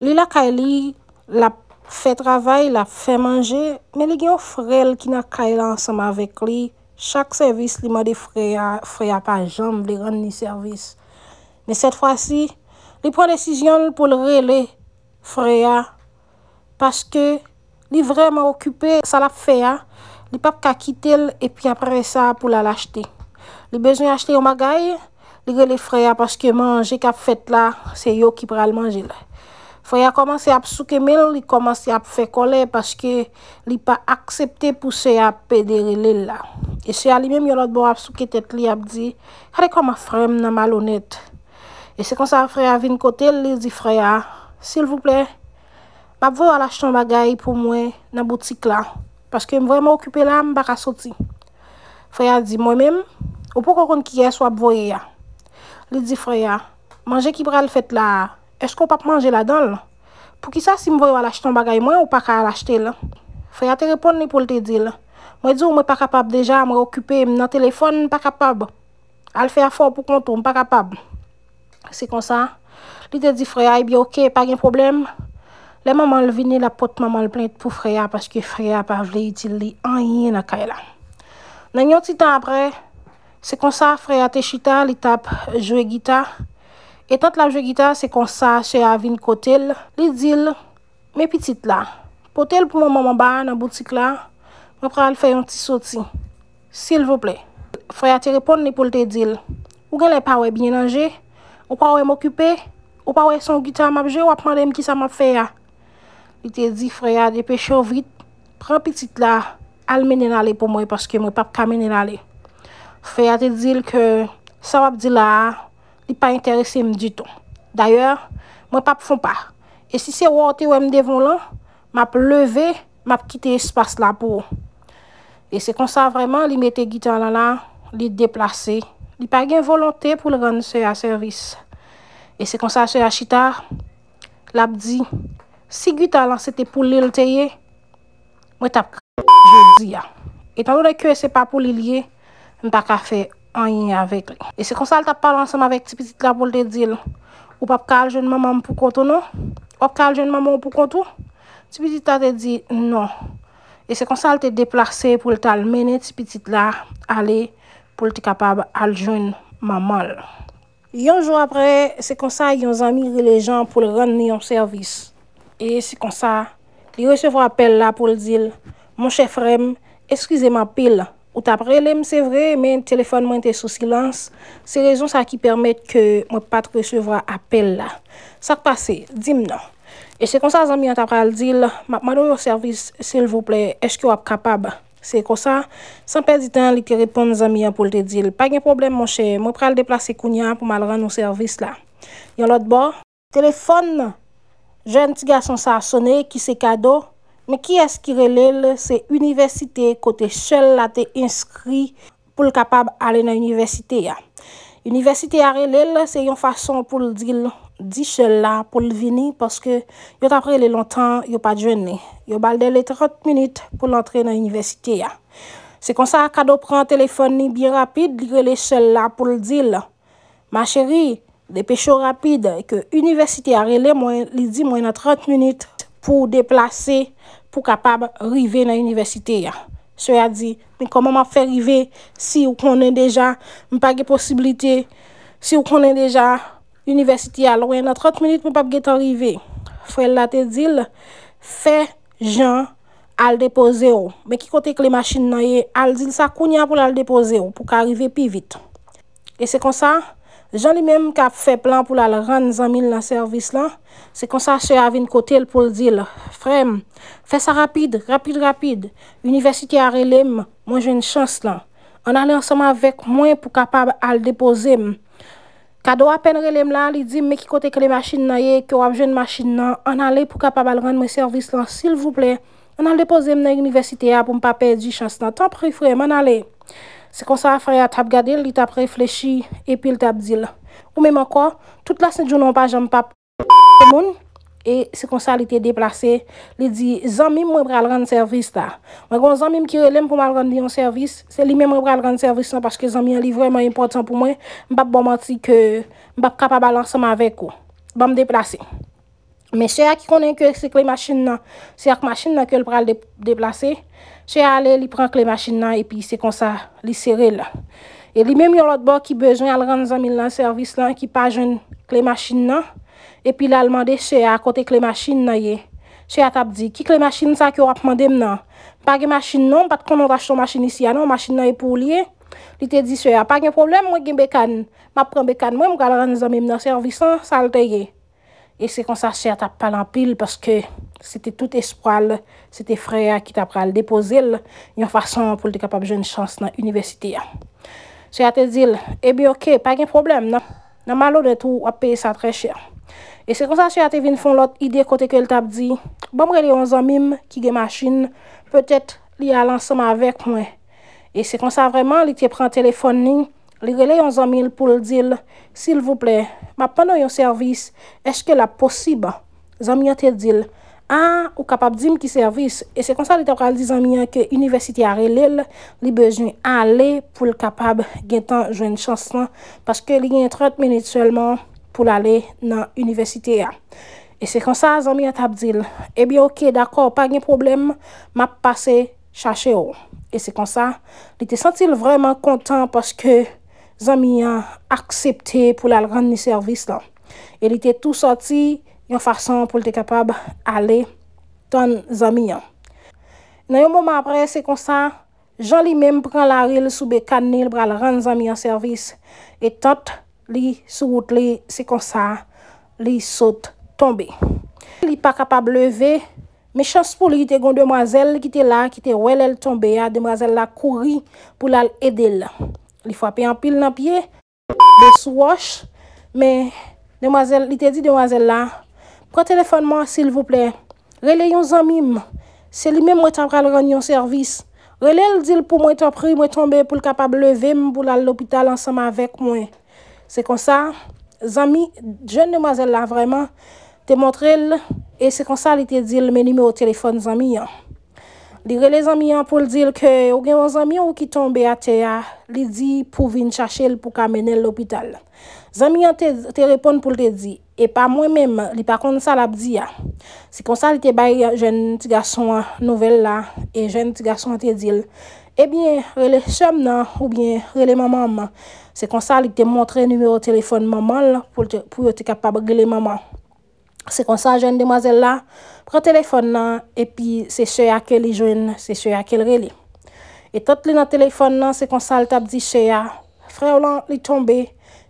Li la ka li, la fè travay, la fè manje, men li gen yon frel ki na ka ilan seman vek li, chak servis li ma de freya, freya pa jom li ran ni servis. Men set fwa si, li pou an desisyon pou le re le, freya, paske li vreman okupè sa la freya, li pap ka kitel, epi apre sa pou la lachte. Li bejne achte yon magay, li gen le freya paske manje ka fèt la, se yo ki pral manje le. Freya komanse ap souke men li komanse ap fe kole paske li pa aksepte pou se ap pederi li la. E se a li menm yon lot bo ap souke tet li ap di, kade kwa ma frem nan malonet. E se konsa freya vin kote li li di freya, sil vouple, pap vo al ashton bagay pou mwen nan boutik la, paske mwen mwen mwen okupe la mwen baka soti. Freya di, mwen menm, ou pou kon kon ki kese wap vo ye ya. Li di freya, manje ki bra li fet la a, Esko pa pmanje la don? Pou ki sa si m voy wala chiton bagay mwen ou pa ka lachte la? Freya te repon ni pou lte di la. Mwen di ou mwen pa kapab deja mwen reokupen m nan telefon, mwen pa kapab. Al fe a fò pou kontou, mwen pa kapab. Se konsa, li te di Freya, ebi ok, pa gen problem. Le maman l vini la pot maman l plente pou Freya paske Freya pa vle itil li an yin akay la. Nan yon ti tan apre, se konsa Freya te chita li tap jwe gita Etant lajwe gita se konsa se avin kotel, li dil me pitit la. Po tel pou mou mou mou ba nan boutik la, mou pral fè yon ti soti, sil vople. Freya te repon ni pou lte dil. Ou gen le pawe bine nanje, ou pawe mokipe, ou pawe son gita mapje, wapman dem ki sa mapfe ya. Li te di, Freya, depesho vit, pral pitit la, almenen ale pou mou e paske mou papka menen ale. Freya te dil ke, sa wapdi la a. li pa interese m di ton. D'ayor, mwen pa pou fon pa. E si se wote wè m devon lan, m ap leve, m ap kite espas la pou. E se konsa vreman, li mette gitan lan lan, li deplase. Li pa gen volante pou l ran se a servis. E se konsa se a chita, l ap di, si gitan lan sete pou li lteye, mwen tap krej di ya. Etan nou la kwe se pa pou li liye, m pa kafe. an yi avèk li. E se konsal ta pal ansèm avèk ti pitit la pou l te dil, ou pap kal joun mamman pou kontou nou? Ou kal joun mamman pou kontou? Ti pitit ta te di, non. E se konsal te deplase pou l tal menè ti pitit la, ale pou l te kapab al joun mamman. Yon jou apre, se konsal yon zan miri le jan pou l rèn ni yon servis. E se konsal, li resev apel la pou l dil, moun chef rem, eskize ma pil la. Ou tapre, lem se vre, men telefon mwen te sou silans. Se rezon sa ki permet ke mwen pa trevechevra apel la. Sa kpase, dim nan. E se kon sa zanmian tapre al dil, ma nou yo servis, sel vouple, eske wap kapab. Se kon sa, san pedi tan li te repon zanmian pou lte dil. Pa gen problem mwen che, mwen pral deplase kounyan pou mal ran yo servis la. Yon lot bo, telefon nan, jen tiga son sa sone, ki se kado. Me ki eskirele, se universite kote chel la te inskri pou l kapab ale nan universite ya. Universite arele, se yon fason pou l dil, di chel la pou l vini, poske yon apre le lontan, yon pa djenne. Yon balde le 30 minute pou l antre nan universite ya. Se konsa akado pran telefon ni bi rapide, li rele chel la pou l dil. Ma cheri, depecho rapide, ke universite arele li di mwen a 30 minute, pou deplase pou kapab rive nan universite ya. So ya di, mi koman ma fe rive si ou konen deja, mi pa ge posibilite si ou konen deja universite ya. Lou yon nan 30 minute, mi pap ge tan rive. Frel la te dil, fe jan al depoze yo. Men ki kote kle machine nan ye, al dil sa koun ya pou al depoze yo, pou ka rive pi vit. E se konsa, Jan li menm kap fe plan pou la l ran zanmil nan servis lan, se kon sa se avin kote l pou l dil. Frem, fe sa rapide, rapide, rapide, universite a relem, mwen jwen chans lan. An ale ansama vek mwen pou kapab al depozem. Kado apen relem la, li di m meki kote ke le masjid nan ye, ki wap jwen masjid nan, an ale pou kapab al ran mwen servis lan, sil vouple. An ale depozem nan universite a pou mpa pe di chans lan. Tan pri frem, an ale. se kon sa a fary a tap gade, li tap reflechi, epil tap dil. Ou mè mè kwa, tout la se jounon pa jom pa p*** se moun, e se kon sa li te deplase, li di, zan mè mwen pral rande servis ta. Ou an kon, zan mè mwen kire lèm pou mal rande yon servis, se li mè mwen pral rande servis nan, pache ke zan mè yon livreman yon potan pou mwen, mbap bom an ti ke, mbap kapa balanseman vek ou, bame deplase. Mè se a ki konen kwe se kli machin nan, se ak machin nan ke l pral deplase, Che a ale li pren klemachin nan, epi se kon sa li sere la. E li menm yon lotbo ki bejwen al ran zanmil nan servis lan ki pajen klemachin nan, epi la al mande che a kote klemachin nan ye. Che a tap di, ki klemachin sa ki wap mandem nan, page maschin nan, pat kon an rach son maschin isi an, an maschin nan yon e pou liye, li te di se a, page problem, wè gen bekan, map pren bekan, wè mwen kal ran zanmil nan servis lan, sa al te ye. E se konsa se a tap palan pil paske se te tout espwal, se te freya ki tap pral depozil, yon fason pou li te kapap jen chans nan universite ya. Se a te dil, ebi okey, pa gen problem nan, nan malo de tou ap pe sa tre chan. E se konsa se a te vin fon lot ide kote ke li tap di, bomre li yon zan mim ki gen masin, petet li a lansan ma vek mwen. E se konsa vreman li te pran telefon ni, li rele yon zomil pou l'dil, sil vouple, ma panon yon servis, eske la posib, zomil te dil, a ah, ou kapap dim ki servis, e se konsa li te pral di zomil ke universite a relil, li bejwen a le pou l'kapab gen tan jwen chansman, paske li gen trot menitselman pou l'ale nan universite a. E se konsa zomil tap dil, e eh bi ok, d'akor, pa gen problem, ma pase chache ou. E se konsa, li te sentil vreman kontan, paske, zanmiyan aksepte pou lal rande ni servis lan. E li te tou soti yon fason pou li te kapab ale ton zanmiyan. Nan yon mouman apre, se kon sa, jan li menm pran la ril soube kanil bral rande zanmiyan servis e tot li souwout li se kon sa, li sot tombe. Li pa kapab leve, me chans pou li te gon demwazel ki te la, ki te wèl el tombe ya, demwazel la kouri pou lal edel la. Li fwa pe an pil nan pie, le sou wosh, men, demazel, li te di demazel la, kon telefon man, sil vouple, rele yon zami, se li men mwen tan pral renyon servis. Rele, li dil pou mwen tan pri, mwen tan be pou l kapab leve, mwen pou la l lopital ansama avek mwen. Se kon sa, zami, jen demazel la, vreman, te montre l, e se kon sa li te dil, meni mwen o telefon, zami, yon. Di rele zamiyan pou l'dil ke ou gen yon zamiyan ou ki tombe a te ya li di pou vin chache l pou kamene l lopital. Zamiyan te repon pou l te di e pa mwen menm li pa kon sa la bdi ya. Se konsal te bay jen ti gason nouvel la e jen ti gason te dil. Ebyen rele chem nan oubyen rele maman man. Se konsal te montre numero telefon maman la pou yo te kapab gle maman. Se kon sa jen demwazel la, pran telefon nan, epi se se a ke li jwen, se se a ke li li. E tot li nan telefon nan, se kon sa li tap di se a, fre ou lan li tombe,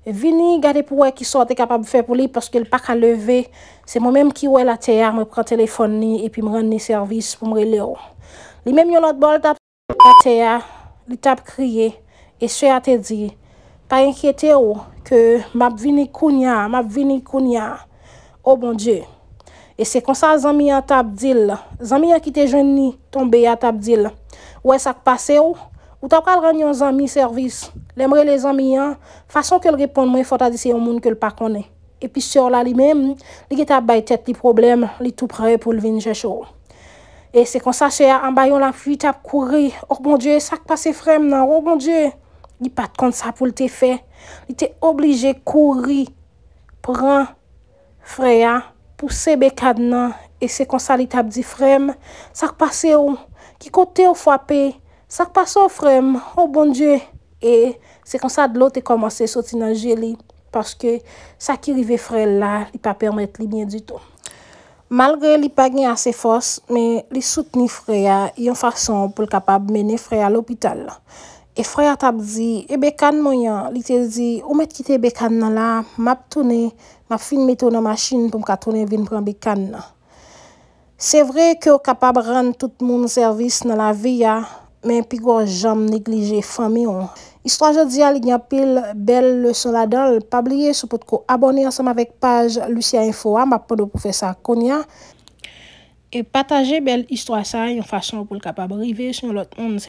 vini gade pou wey ki so te kapab fe pou li, poske l pak a leve, se mou menm ki wey la te a, mwen pran telefon ni, epi mwen ni servis pou mwen li ou. Li menm yon lot bol tap se a, se kon sa jen demwazel la te a, li tap kriye, e se a te di, ta enkyete ou, ke map vini kounya, map vini kounya, Oh bon die, e se kon sa zami an tap dil. Zami an ki te jeni, tombe an tap dil. Ou e sak pase ou, ou tap kal ranyan zami servis. Lemre le zami an, fason ke l repon mwen fota di se yon moun ke l pa kone. E pi sur la li men, li get ap bay tet li problem, li tou pre pou l vinje chou. E se kon sa che an bayon la fwi, tap kouri. Oh bon die, sak pase frem nan. Oh bon die, li pat kont sa pou l te fe. Li te oblije kouri, pran, pran. Freya, pou sebe kad nan, e se konsa li tabdi frem, sa rpase ou, ki kote ou fwape, sa rpase ou frem, ou bon die. E se konsa de lote komanse soti nan jeli, paske sa ki rive frel la, li pa permet li bien di tou. Malre li pa gen ase fos, men li souteni Freya, yon fason pou l kapab mene Freya l opital la. E froyat ap zi, e bekan moun yon, li te zi, ou met ki te bekan nan la, map toune, map fin metou nan masjin pou mka toune vin pran bekan nan. Se vre ki ou kapab ran tout moun servis nan la vi ya, men pi gwa jom neglije fami yon. Istwa je diya li gna pil bel le son la dal, pabliye sou pot ko abonir sa mavek page Lucia Info a, mba podo profesa Konya. E pataje bel istwa sa yon fasyon pou l kapab rive son lot moun.